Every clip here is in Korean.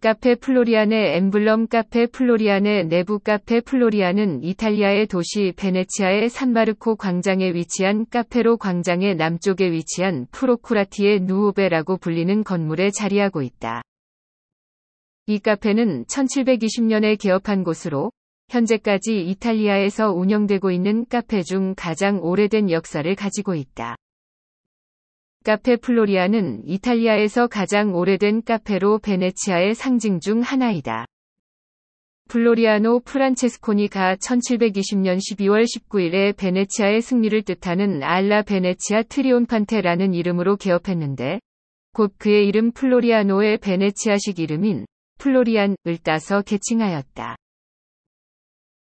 카페 플로리안의 엠블럼 카페 플로리안의 내부 카페 플로리안은 이탈리아의 도시 베네치아의 산마르코 광장에 위치한 카페로 광장의 남쪽에 위치한 프로쿠라티의 누오베라고 불리는 건물에 자리하고 있다. 이 카페는 1720년에 개업한 곳으로 현재까지 이탈리아에서 운영되고 있는 카페 중 가장 오래된 역사를 가지고 있다. 카페 플로리아는 이탈리아에서 가장 오래된 카페로 베네치아의 상징 중 하나이다. 플로리아노 프란체스코니가 1720년 12월 19일에 베네치아의 승리를 뜻하는 알라 베네치아 트리온판테라는 이름으로 개업했는데 곧 그의 이름 플로리아노의 베네치아식 이름인 플로리안을 따서 개칭하였다.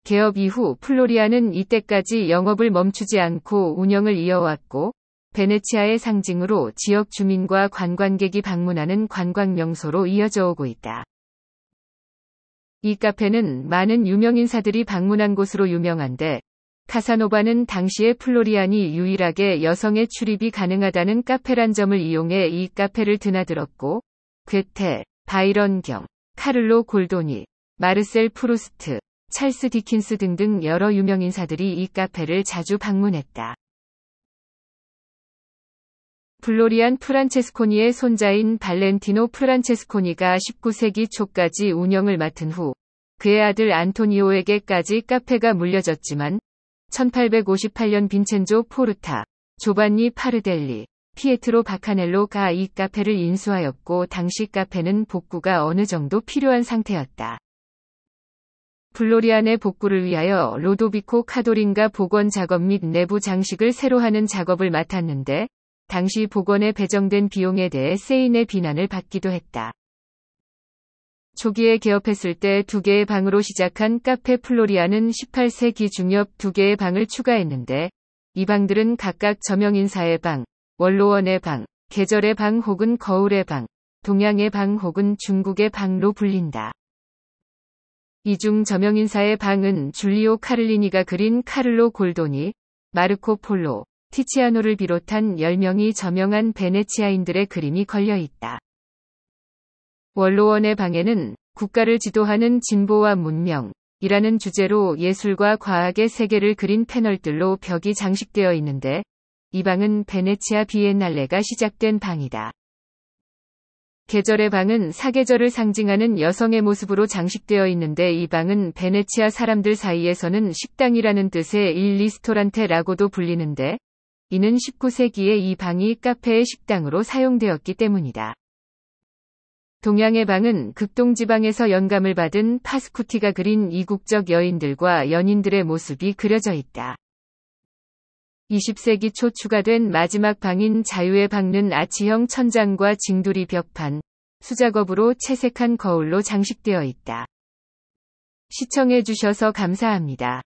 개업 이후 플로리아는 이때까지 영업을 멈추지 않고 운영을 이어왔고 베네치아의 상징으로 지역 주민과 관광객이 방문하는 관광 명소로 이어져 오고 있다. 이 카페는 많은 유명인사들이 방문한 곳으로 유명한데 카사노바는 당시의 플로리안이 유일하게 여성의 출입이 가능하다는 카페란 점을 이용해 이 카페를 드나들었고 괴테, 바이런경, 카를로 골도니, 마르셀 프루스트, 찰스 디킨스 등등 여러 유명인사들이 이 카페를 자주 방문했다. 플로리안 프란체스코니의 손자인 발렌티노 프란체스코니가 19세기 초까지 운영을 맡은 후 그의 아들 안토니오에게까지 카페가 물려졌지만 1858년 빈첸조 포르타, 조반니 파르델리, 피에트로 바카넬로가 이 카페를 인수하였고 당시 카페는 복구가 어느 정도 필요한 상태였다. 플로리안의 복구를 위하여 로도비코 카도린과 복원 작업 및 내부 장식을 새로 하는 작업을 맡았는데 당시 복원에 배정된 비용에 대해 세인의 비난을 받기도 했다. 초기에 개업했을 때 두 개의 방으로 시작한 카페 플로리아는 18세기 중엽 두 개의 방을 추가했는데 이 방들은 각각 저명인사의 방, 원로원의 방, 계절의 방 혹은 거울의 방, 동양의 방 혹은 중국의 방로 불린다. 이 중 저명인사의 방은 줄리오 카를리니가 그린 카를로 골도니, 마르코 폴로, 티치아노를 비롯한 10명이 저명한 베네치아인들의 그림이 걸려 있다. 원로원의 방에는 국가를 지도하는 진보와 문명이라는 주제로 예술과 과학의 세계를 그린 패널들로 벽이 장식되어 있는데 이 방은 베네치아 비엔날레가 시작된 방이다. 계절의 방은 사계절을 상징하는 여성의 모습으로 장식되어 있는데 이 방은 베네치아 사람들 사이에서는 식당이라는 뜻의 일리스토란테라고도 불리는데 이는 19세기에 이 방이 카페의 식당으로 사용되었기 때문이다. 동양의 방은 극동지방에서 영감을 받은 파스쿠티가 그린 이국적 여인들과 연인들의 모습이 그려져 있다. 20세기 초 추가된 마지막 방인 자유의 방는 아치형 천장과 징두리 벽판, 수작업으로 채색한 거울로 장식되어 있다. 시청해주셔서 감사합니다.